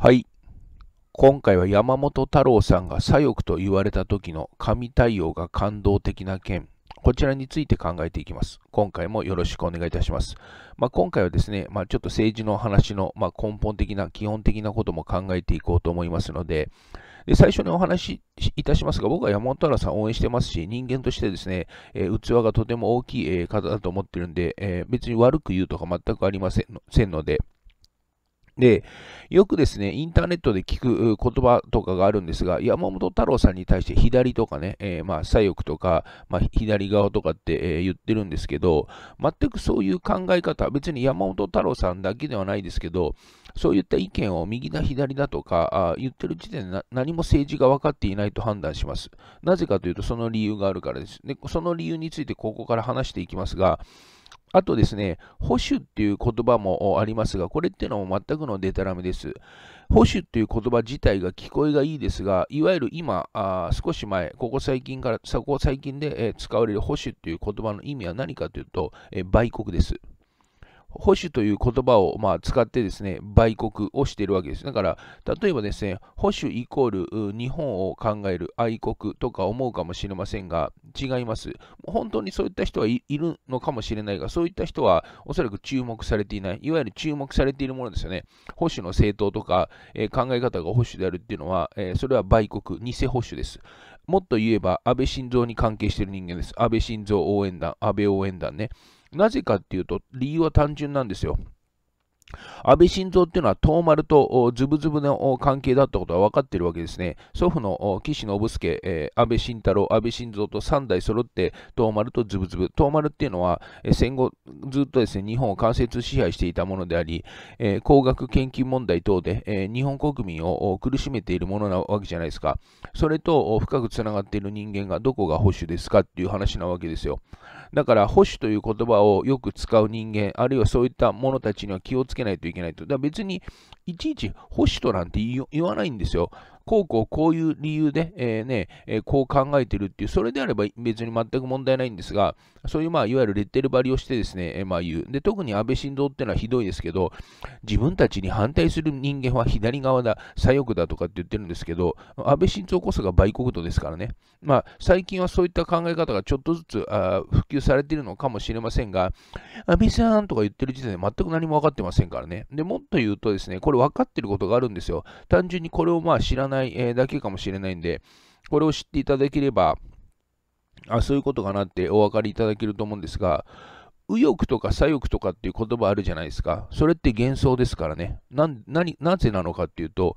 はい。今回は山本太郎さんが左翼と言われた時の神対応が感動的な件、こちらについて考えていきます。今回もよろしくお願いいたします。まあ、今回はですね、まあ、ちょっと政治の話の、まあ、根本的な、基本的なことも考えていこうと思いますので、で最初にお話しいたしますが、僕は山本太郎さん応援してますし、人間としてですね、えー、器がとても大きい、え方だと思ってるんで、えー、別に悪く言うとか全くありませんので、で、よくですね、インターネットで聞く言葉とかがあるんですが、山本太郎さんに対して左とかね、えー、まあ左翼とか、まあ、左側とかって、えー、言ってるんですけど、全くそういう考え方、別に山本太郎さんだけではないですけど、そういった意見を右だ左だとかあ言ってる時点で何も政治が分かっていないと判断します。なぜかというと、その理由があるからです。で、その理由についてここから話していきますが、あとですね、保守っていう言葉もありますが、これっていうのも全くのデタラメです。保守っていう言葉自体が聞こえがいいですが、いわゆる今、あ少し前、ここ最近から、ここ最近で、え使われる保守っていう言葉の意味は何かというと、え売国です。保守という言葉をま使ってですね、売国をしているわけです。だから、例えばですね、保守イコール日本を考える愛国とか思うかもしれませんが、違います。本当にそういった人はいるのかもしれないが、そういった人はおそらく注目されていない、いわゆる注目されているものですよね。保守の政党とか、え考え方が保守であるっていうのは、えそれは売国、偽保守です。もっと言えば、安倍晋三に関係している人間です。安倍晋三応援団、安倍応援団ね。なぜかっていうと、理由は単純なんですよ。安倍晋三っていうのは東丸とズブズブの関係だったことは分かっているわけですね。祖父の岸信介、えー、安倍晋太郎、安倍晋三と3代揃って東丸とズブズブ。東丸っていうのは戦後ずっとですね、日本を間接支配していたものであり、えー、高額献金問題等で、えー、日本国民を苦しめているものなわけじゃないですか。それと深くつながっている人間がどこが保守ですかっていう話なわけですよ。だから保守という言葉をよく使う人間、あるいはそういった者たちには気をつけけないといけないと。だから別に、いちいち保守となんて言わないんですよ。こうこうこういう理由で、えー、ね、えー、こう考えてるっていう、それであれば別に全く問題ないんですが、そういう、まあ、いわゆるレッテル張りをしてですね、えー、まあ言う。で、特に安倍晋三っていうのはひどいですけど、自分たちに反対する人間は左側だ、左翼だとかって言ってるんですけど、安倍晋三こそが売国徒ですからね。まあ、最近はそういった考え方がちょっとずつあ普及されているのかもしれませんが、安倍さんとか言ってる時点で全く何も分かってませんからね。で、もっと言うとですね、これ分かってることがあるんですよ。単純にこれをまあ知らないない、えー、だけかもしれないんで、これを知っていただければ、あそういうことかなってお分かりいただけると思うんですが、右翼とか左翼とかっていう言葉あるじゃないですか。それって幻想ですからね。な、なぜなのかっていうと、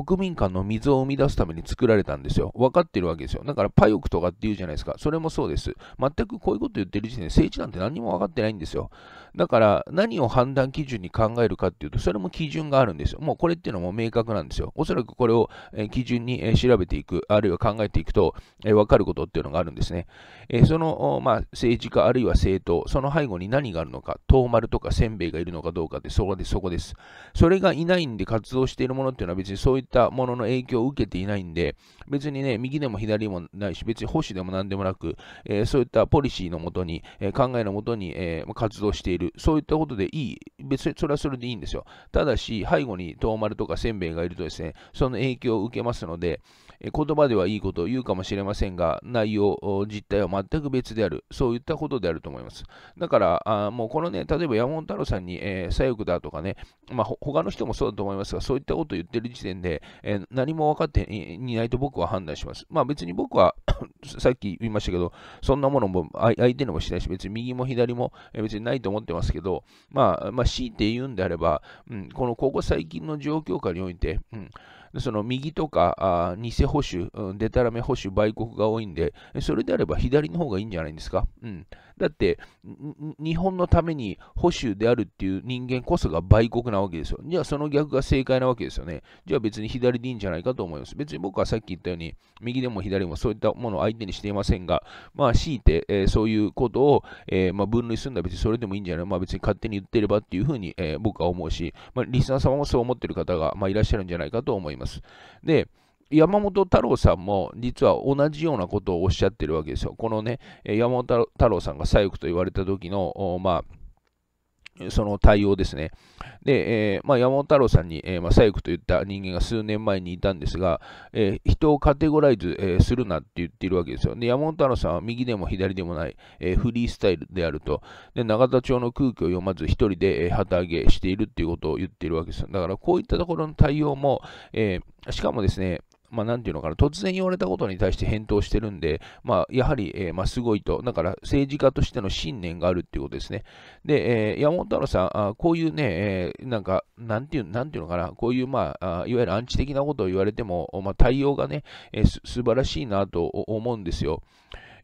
国民間の水を生み出すために作られたんですよ。分かってるわけですよ。だからパヨクとかっていうじゃないですか。それもそうです。全くこういうこと言ってる時点で政治なんて何も分かってないんですよ。だから何を判断基準に考えるかっていうと、それも基準があるんですよ。もうこれっていうのも明確なんですよ。おそらくこれを基準に調べていく、あるいは考えていくと分かることっていうのがあるんですね。その、まあ、政治家あるいは政党、その背後に何があるのか、遠丸とかせんべいがいるのかどうかってそこでそこです。それがいないんで活動しているものっていうのは別にそういいったものの影響を受けていないんで、別にね、右でも左でもないし、別に保守でも何でもなく、えー、そういったポリシーのもとに、えー、考えのもとに、えー、活動している、そういったことでいい、別にそれはそれでいいんですよ。ただし、背後に遠丸とかせんべいがいるとですね、その影響を受けますので、言葉ではいいことを言うかもしれませんが、内容、実態は全く別である、そういったことであると思います。だから、あもうこのね、例えば山本太郎さんに、えー、左翼だとかね、まあ、他の人もそうだと思いますが、そういったことを言ってる時点で、えー、何も分かっていないと僕は判断します。まあ、別に僕は さっき言いましたけど、そんなものも相手にもしないし、別に右も左も別にないと思ってますけど、まあ、まあ、強いて言うんであれば、うん、このここ最近の状況下において、うんその右とか、あ偽保守、うん、デタラメ保守、売国が多いんで、それであれば左の方がいいんじゃないんですか。うん、だって、日本のために保守であるっていう人間こそが売国なわけですよ。じゃあその逆が正解なわけですよね。じゃあ別に左でいいんじゃないかと思います。別に僕はさっき言ったように、右でも左でもそういったものを相手にしていませんが、まあ強いて、えー、そういうことを、えー、まあ、分類するのは別にそれでもいいんじゃないまあ別に勝手に言ってればっていうふうに、えー、僕は思うし、まあ、リスナー様もそう思ってる方が、まあ、いらっしゃるんじゃないかと思います。ます。で、山本太郎さんも実は同じようなことをおっしゃってるわけですよ。このね、山本太郎さんが左翼と言われた時の、まあ、その対応ですね。で、えー、まあ、山本太郎さんに、えー、まあ、左翼といった人間が数年前にいたんですが、えー、人をカテゴライズ、えするなって言っているわけですよ。で、山本太郎さんは右でも左でもない、えフリースタイルであると。で、永田町の空気を読まず、1人で、え旗揚げしているっていうことを言っているわけですよ。だから、こういったところの対応も、えしかもですね、まあ、なんていうのかな、突然言われたことに対して返答してるんで、まあ、やはり、えー、まあ、すごいと、だから政治家としての信念があるっていうことですね。で、えー、山本太郎さん、あこういうね、えー、なんか、なんていう、なんていうのかな、こういう、まあ、あいわゆるアンチ的なことを言われても、まあ、対応がね、えー、す素晴らしいなと思うんですよ。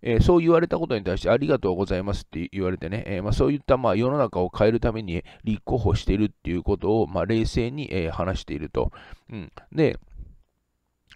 えー、そう言われたことに対してありがとうございますって言われてね、えー、まあ、そういったまあ世の中を変えるために立候補しているっていうことをまあ冷静にえ話していると。うん、で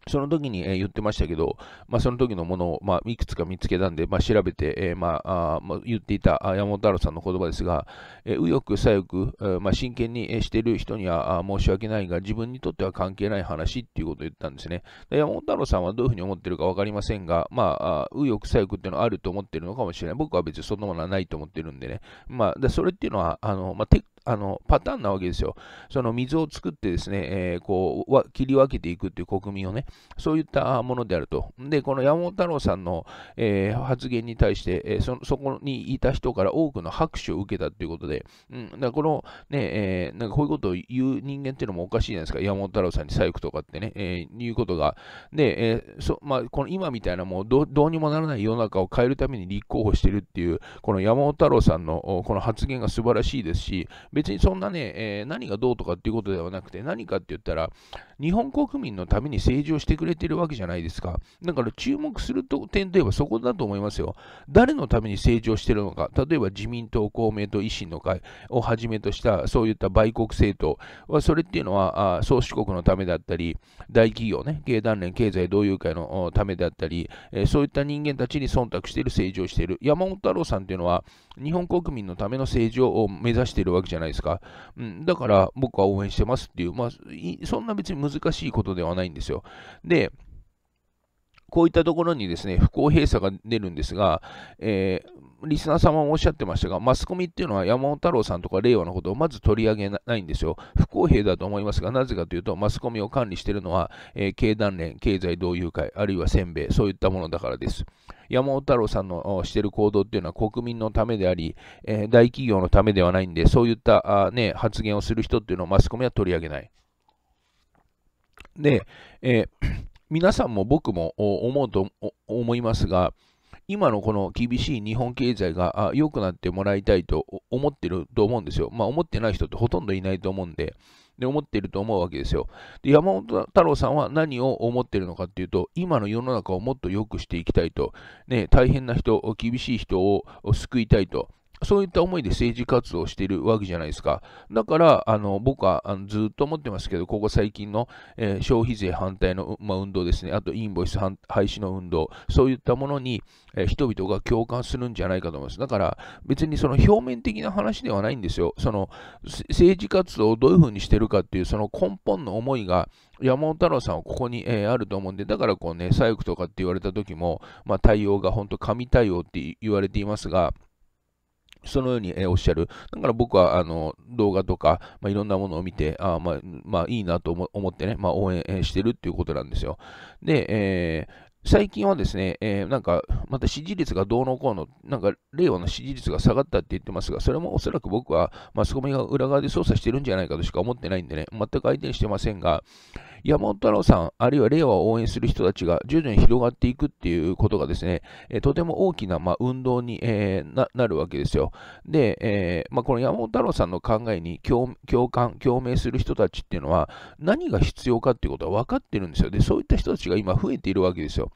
その時に、言ってましたけど、まあ、その時のものを、まあ、いくつか見つけたんで、まあ、調べて、えー、まあ、あ、言っていた山本太郎さんの言葉ですが、えー、右翼左翼、えー、まあ、真剣にしている人には申し訳ないが、自分にとっては関係ない話っていうことを言ったんですね。山本太郎さんはどういうふうに思ってるか分かりませんが、まあ、右翼左翼っていうのはあると思ってるのかもしれない。僕は別にそんなものはないと思ってるんでね。まあ、でそれっていうのは、あのまあ、テあのパターンなわけですよ。その水を作ってですね、えー、こう切り分けていくっていう国民をね、そういったものであると。で、この山本太郎さんの、えー、発言に対して、えー、そ、そこにいた人から多くの拍手を受けたということで、うん、だからこの、ね、えー、なんかこういうことを言う人間っていうのもおかしいじゃないですか、山本太郎さんに細工とかってね、えー、いうことが。で、えーそまあ、この今みたいなもうどどうにもならない世の中を変えるために立候補してるっていう、この山本太郎さんのこの発言が素晴らしいですし、別にそんなね、えー、何がどうとかっていうことではなくて、何かって言ったら、日本国民のために政治をしてくれてるわけじゃないですか。だから注目すると点といえばそこだと思いますよ。誰のために政治をしてるのか、例えば自民党、公明党、維新の会をはじめとした、そういった売国政党は、それっていうのは、あ創始国のためだったり、大企業ね、経団連経済同友会のためだったり、えー、そういった人間たちに忖度している政治をしている。山本太郎さんっていうのは、日本国民のための政治を目指しているわけじゃないないですか。うん、だから僕は応援してますっていう、まあ、そんな別に難しいことではないんですよ。で、こういったところにですね、不公平さが出るんですが、えー、リスナー様もおっしゃってましたが、マスコミっていうのは山本太郎さんとか令和のことをまず取り上げないんですよ。不公平だと思いますが、なぜかというと、マスコミを管理しているのは、えー、経団連、経済同友会、あるいはせんべい、そういったものだからです。山本太郎さんのしてる行動っていうのは国民のためであり、えー、大企業のためではないんで、そういったあ、ね、発言をする人っていうのをマスコミは取り上げない。で、えー、皆さんも僕も思うと思いますが、今のこの厳しい日本経済が良くなってもらいたいと思ってると思うんですよ。まあ、思ってない人ってほとんどいないと思うんで、で思っていると思うわけですよ。で山本太郎さんは何を思っているのかっていうと、今の世の中をもっと良くしていきたいと、ね、大変な人、厳しい人を救いたいと、そういった思いで政治活動をしているわけじゃないですか。だから、あの僕はあのずっと思ってますけど、ここ最近の、えー、消費税反対の、まあ、運動ですね、あとインボイス廃止の運動、そういったものに、えー、人々が共感するんじゃないかと思います。だから、別にその表面的な話ではないんですよ。その政治活動をどういうふうにしてるかっていう、その根本の思いが、山本太郎さんはここに、えー、あると思うんで、だからこうね、左翼とかって言われた時も、まあ、対応が本当、神対応って言われていますが、そのように、えおっしゃる。だから僕はあの動画とか、まあ、いろんなものを見て、あまあ、まあ、いいなと思ってね、まあ、応援、えしてるっていうことなんですよ。で、えー、最近はですね、えなんか、また支持率がどうのこうの、なんか、令和の支持率が下がったって言ってますが、それもおそらく僕はマスコミが裏側で操作してるんじゃないかとしか思ってないんでね、全く相手にしてませんが、山本太郎さん、あるいは令和を応援する人たちが徐々に広がっていくっていうことがですね、えとても大きな、まあ、運動に、えー、なるわけですよ。で、えー、まあ、この山本太郎さんの考えに共感、共鳴する人たちっていうのは、何が必要かっていうことは分かってるんですよ。で、そういった人たちが今増えているわけですよ。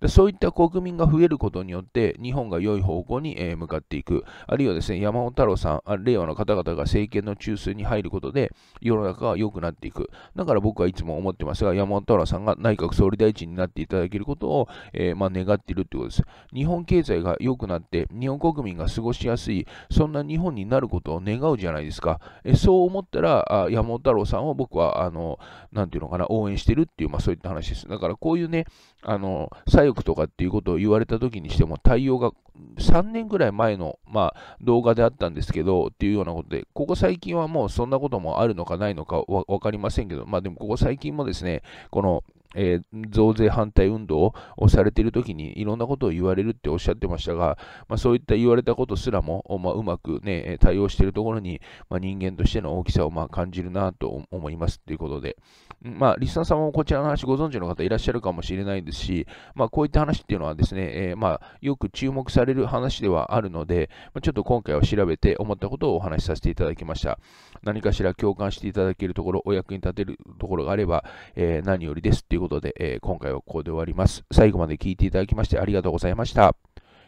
でそういった国民が増えることによって、日本が良い方向に、え向かっていく、あるいはですね、山本太郎さん、令和の方々が政権の中枢に入ることで、世の中が良くなっていく。だから僕はいつも思ってますが、山本太郎さんが内閣総理大臣になっていただけることを、えー、まあ、願っているということです。日本経済が良くなって、日本国民が過ごしやすい、そんな日本になることを願うじゃないですか。えそう思ったら、あ山本太郎さんを僕は、あの、なていうのかな、応援してるっていう、まあ、そういった話です。だからこういうね、あの、最力とかっていうことを言われた時にしても対応が3年ぐらい前の、まあ、動画であったんですけどっていうようなことで、ここ最近はもうそんなこともあるのかないのか分かりませんけど、まあでもここ最近もですね、このえー、増税反対運動をされている時にいろんなことを言われるっておっしゃってましたが、まあ、そういった言われたことすらも、まあ、うまく、ね、対応しているところに、まあ、人間としての大きさをまあ感じるなと思いますということで、まあ、リスナーさんもこちらの話ご存知の方いらっしゃるかもしれないですし、まあ、こういった話っていうのはですね、えー、まあ、よく注目される話ではあるので、まあ、ちょっと今回は調べて思ったことをお話しさせていただきました。何かしら共感していただけるところ、お役に立てるところがあれば、えー、何よりですいうということで、えー、今回はここで終わります。最後まで聴いていただきましてありがとうございました。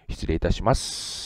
失礼いたします。